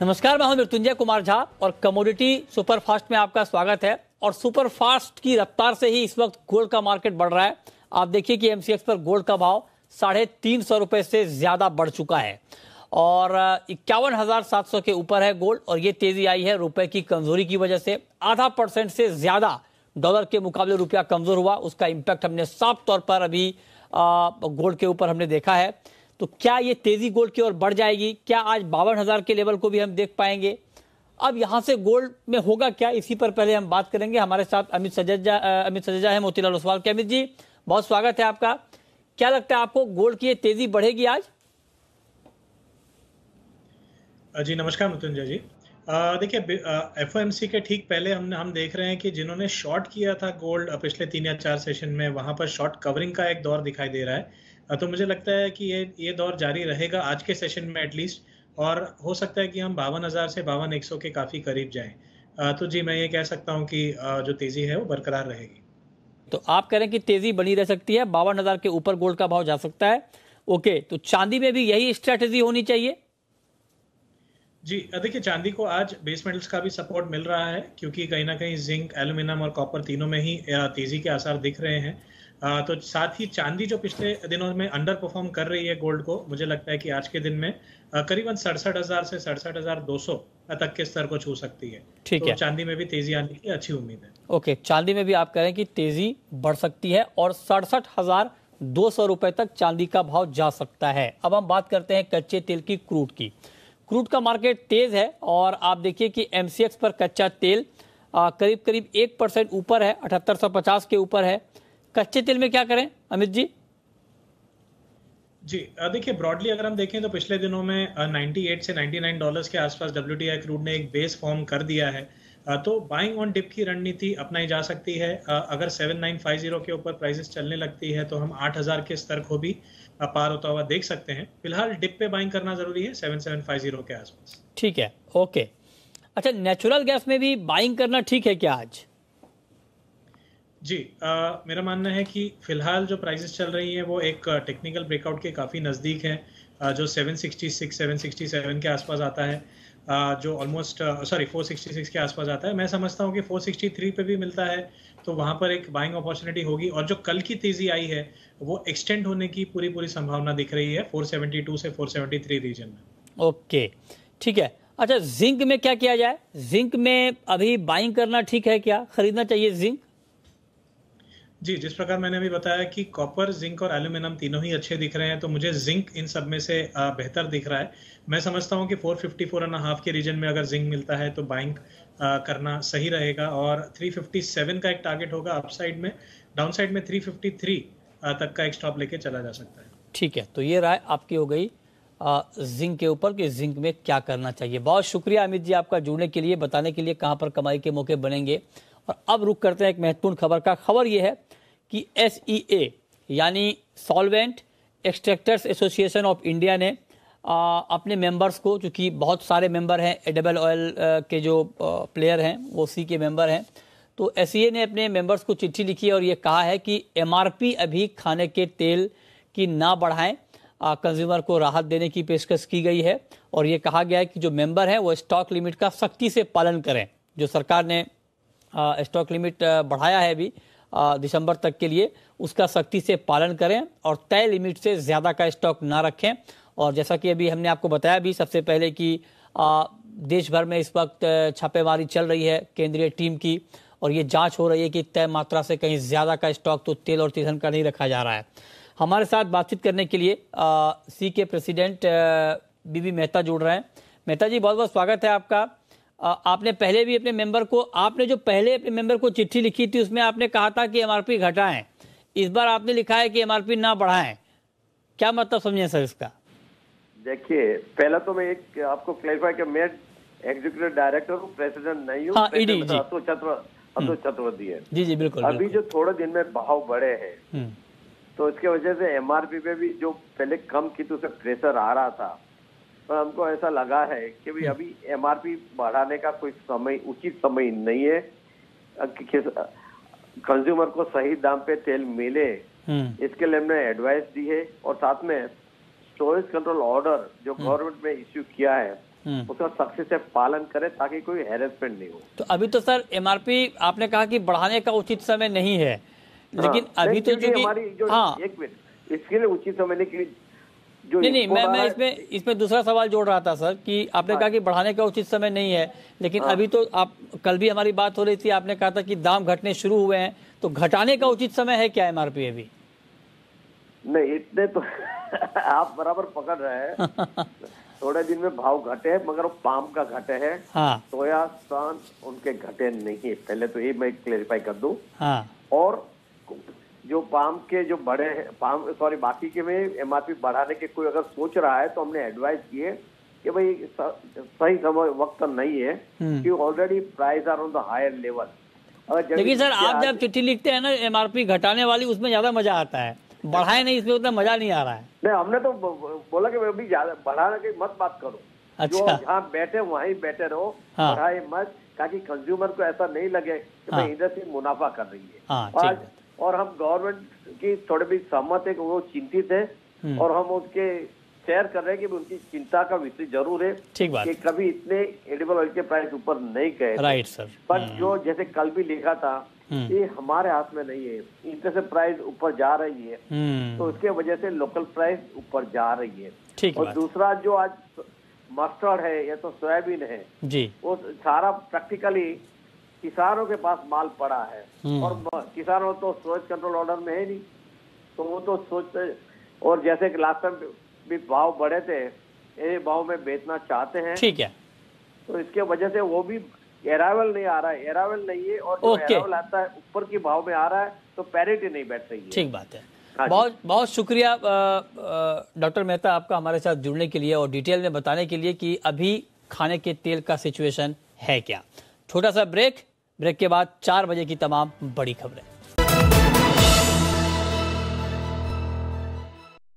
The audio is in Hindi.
नमस्कार मैं हूं मृत्युंजय कुमार झा और कमोडिटी सुपरफास्ट में आपका स्वागत है और सुपरफास्ट की रफ्तार से ही इस वक्त गोल्ड का मार्केट बढ़ रहा है आप देखिए कि एमसीएक्स पर गोल्ड का भाव साढ़े तीन सौ रुपये से ज़्यादा बढ़ चुका है और इक्यावन हज़ार सात सौ के ऊपर है गोल्ड और ये तेज़ी आई है रुपए की कमजोरी की वजह से आधा परसेंट से ज़्यादा डॉलर के मुकाबले रुपया कमज़ोर हुआ उसका इम्पैक्ट हमने साफ तौर पर अभी गोल्ड के ऊपर हमने देखा है तो क्या ये तेजी गोल्ड की ओर बढ़ जाएगी क्या आज बावन हजार के लेवल को भी हम देख पाएंगे अब यहां से गोल्ड में होगा क्या इसी पर पहले हम बात करेंगे हमारे साथ अमित सजजा अमित सजजा है मोतीलाल ओसवाल के अमित जी बहुत स्वागत है आपका क्या लगता है आपको गोल्ड की तेजी बढ़ेगी आज जी नमस्कार मृत्युंजय जी देखिए एफ के ठीक पहले हमने हम देख रहे हैं कि जिन्होंने शॉर्ट किया था गोल्ड पिछले तीन या चार सेशन में वहां पर शॉर्ट कवरिंग का एक दौर दिखाई दे रहा है हाँ, तो मुझे लगता है कि ये ये दौर जारी रहेगा आज के सेशन में एटलीस्ट और हो सकता है कि हम बावन हज़ार से बावन एक सौ के काफ़ी करीब जाएं तो जी मैं ये कह सकता हूँ कि जो तेज़ी है वो बरकरार रहेगी तो आप कह रहे हैं कि तेज़ी बनी रह सकती है बावन हज़ार के ऊपर गोल्ड का भाव जा सकता है ओके तो चांदी में भी यही स्ट्रेटेजी होनी चाहिए जी देखिए चांदी को आज बेस मेटल्स का भी सपोर्ट मिल रहा है क्योंकि कहीं ना कहीं जिंक एल्यूमिनियम और कॉपर तीनों में ही तेज़ी के आसार दिख रहे हैं तो साथ ही चांदी जो पिछले दिनों में अंडर परफॉर्म कर रही है गोल्ड को मुझे लगता है कि आज के दिन में करीबन सड़सठ हजार से सड़सठ हजार दो सौ तक के स्तर को छू सकती है ठीक तो है चांदी में भी तेजी आने की अच्छी उम्मीद है ओके चांदी में भी आप कह रहे हैं कि तेजी बढ़ सकती है और सड़सठ हजार दो सौ रुपए तक चांदी का भाव जा सकता है अब हम बात करते हैं कच्चे तेल की क्रूड की क्रूड का मार्केट तेज है और आप देखिए कि एम पर कच्चा तेल करीब करीब एक परसेंट ऊपर है अठहत्तर के ऊपर है कच्चे तेल में क्या करें अमित जी जी देखिए ब्रॉडली अगर हम देखें तो पिछले दिनों में 98 से 99 डॉलर्स के आसपास डब्ल्यू क्रूड ने एक बेस फॉर्म कर दिया है तो बाइंग ऑन डिप की रणनीति अपनाई जा सकती है अगर 7950 के ऊपर प्राइसेस चलने लगती है तो हम 8000 के स्तर को भी पार होता हुआ देख सकते हैं फिलहाल डिप पे बाइंग करना जरूरी है 7750 के आसपास ठीक है ओके अच्छा नेचुरल गैस में भी बाइंग करना ठीक है क्या आज जी आ, मेरा मानना है कि फ़िलहाल जो प्राइसेस चल रही हैं वो एक टेक्निकल ब्रेकआउट के काफ़ी नज़दीक हैं जो 766 767 के आसपास आता है आ, जो ऑलमोस्ट सॉरी 466 के आसपास आता है मैं समझता हूँ कि 463 पे भी मिलता है तो वहाँ पर एक बाइंग अपॉर्चुनिटी होगी और जो कल की तेज़ी आई है वो एक्सटेंड होने की पूरी पूरी संभावना दिख रही है फोर से फोर रीजन में ओके ठीक है अच्छा जिंक में क्या किया जाए जिंक में अभी बाइंग करना ठीक है क्या खरीदना चाहिए जिंक जी जिस प्रकार मैंने अभी बताया कि कॉपर जिंक और एल्यूमिनियम तीनों ही अच्छे दिख रहे हैं तो मुझे जिंक इन सब में से बेहतर दिख रहा है मैं समझता हूँ कि four fifty four and half के रीजन में अगर जिंक मिलता है तो बाइंग करना सही रहेगा और थ्री फिफ्टी सेवन का एक टारगेट होगा अपसाइड में डाउन साइड में थ्री फिफ्टी थ्री तक का एक स्टॉप लेके चला जा सकता है ठीक है तो ये राय आपकी हो गई जिंक के ऊपर कि जिंक में क्या करना चाहिए बहुत शुक्रिया अमित जी आपका जुड़ने के लिए बताने के लिए कहाँ पर कमाई के मौके बनेंगे और अब रुक करते हैं एक महत्वपूर्ण खबर का खबर यह है कि एस e यानी solvent extractors association of India ने आ, अपने मेंबर्स को चूँकि बहुत सारे मेंबर हैं डबल ऑयल के जो प्लेयर हैं वो सी के मेंबर हैं तो एस e ने अपने मेंबर्स को चिट्ठी लिखी है और ये कहा है कि एम अभी खाने के तेल की ना बढ़ाएं कंज्यूमर को राहत देने की पेशकश की गई है और ये कहा गया है कि जो मेंबर हैं वो स्टॉक लिमिट का सख्ती से पालन करें जो सरकार ने स्टॉक लिमिट बढ़ाया है अभी दिसंबर तक के लिए उसका सख्ती से पालन करें और तय लिमिट से ज़्यादा का स्टॉक ना रखें और जैसा कि अभी हमने आपको बताया भी सबसे पहले कि देश भर में इस वक्त छापेमारी चल रही है केंद्रीय टीम की और ये जांच हो रही है कि तय मात्रा से कहीं ज़्यादा का स्टॉक तो तेल और तीसन का नहीं रखा जा रहा है हमारे साथ बातचीत करने के लिए सी के प्रेसिडेंट बी मेहता जुड़ रहे हैं मेहता जी बहुत बहुत स्वागत है आपका आपने पहले भी अपने मेंबर को आपने जो पहले अपने मेंबर को चिट्ठी लिखी थी उसमें आपने कहा था कि एमआरपी घटाएं इस बार आपने लिखा है कि एमआरपी ना बढ़ाएं क्या मतलब समझे सर इसका देखिए पहला तो मैं एक आपको क्लैरिफाई कि मैं एग्जीक्यूटिव डायरेक्टर हूँ प्रेसिडेंट नहीं हूँ हाँ, e मतलब अशोक चतुर्वेदी हम्म। है जी जी बिल्कुल अभी जो थोड़े दिन में भाव बढ़े हैं हम्म। तो इसके वजह से एमआरपी पे भी जो पहले कम की तो प्रेशर आ रहा था पर हमको ऐसा लगा है कि भी हम्म। अभी एमआरपी बढ़ाने का कोई समय उचित समय नहीं है कंज्यूमर को सही दाम पे तेल मिले हम्म। इसके लिए हमने एडवाइस दी है और साथ में स्टोरेज कंट्रोल ऑर्डर जो गवर्नमेंट ने इश्यू किया है हम्म। उसका सख्ती से पालन करें ताकि कोई हेरेसमेंट नहीं हो तो अभी तो सर एमआरपी आपने कहा कि बढ़ाने का उचित समय नहीं है हाँ, लेकिन हाँ, अभी तो जो हमारी जो हाँ, एक मिनट इसके लिए उचित समय नहीं जो नहीं नहीं मैं मैं इसमें इसमें दूसरा सवाल जोड़ रहा था सर कि आपने कहा हाँ। कि बढ़ाने का उचित समय नहीं है लेकिन हाँ। अभी तो आप कल भी हमारी बात हो रही थी आपने कहा था कि दाम घटने शुरू हुए हैं तो घटाने का उचित समय है क्या एमआरपी अभी नहीं इतने तो आप बराबर पकड़ रहे हैं थोड़े दिन में भाव घटे हैं मगर पाम का घटे हैं हाँ। सोया उनके घटे नहीं है पहले तो ये मैं क्लेरिफाई कर दू हाँ। और जो पाम के जो बड़े पाम सॉरी बाकी के में एम बढ़ाने के कोई अगर सोच रहा है तो हमने एडवाइस किए कि भाई सही समय वक्त तो नहीं है हम्म। कि already price are on the higher level लेकिन सर आप जब चिट्ठी लिखते हैं ना एमआरपी घटाने वाली उसमें ज्यादा मजा आता है बढ़ाए नहीं इसमें उतना मजा नहीं आ रहा है नहीं हमने तो बोला कि अभी बढ़ाने की मत बात करो अच्छा। जो जहाँ बैठे वहीं बैठे रहो हाँ। बढ़ाए मत ताकि कंज्यूमर को ऐसा नहीं लगे कि हाँ। इंडस्ट्री मुनाफा कर रही है हाँ, और हम गवर्नमेंट की थोड़े भी सहमत है वो चिंतित है हम्म। और हम उसके शेयर कर रहे हैं कि उनकी चिंता का विषय जरूर है ठीक बात कि कभी इतने एडिबल ऑयल के प्राइस ऊपर नहीं गए राइट सर पर हम्म। जो जैसे कल भी लिखा था हम्म। ये हमारे हाथ में नहीं है इनके से प्राइस ऊपर जा रही है तो उसके वजह से लोकल प्राइस ऊपर जा रही है ठीक और दूसरा जो आज मस्टर्ड है या तो सोयाबीन है जी वो सारा प्रैक्टिकली किसानों के पास माल पड़ा है हम्म। और किसानों तो सोच कंट्रोल ऑर्डर में है नहीं तो वो तो सोचते और जैसे कि लास्ट टाइम भी भाव बढ़े थे ये भाव में बेचना चाहते हैं ठीक है तो इसके वजह से वो भी एरावल नहीं आ रहा है एरावल नहीं है और एरावल आता है ऊपर की भाव में आ रहा है तो पैरिटी नहीं बैठ रही है ठीक बात है हाँ बहुत बहुत शुक्रिया डॉक्टर मेहता आपका हमारे साथ जुड़ने के लिए और डिटेल में बताने के लिए कि अभी खाने के तेल का सिचुएशन है क्या छोटा सा ब्रेक ब्रेक के बाद चार बजे की तमाम बड़ी खबरें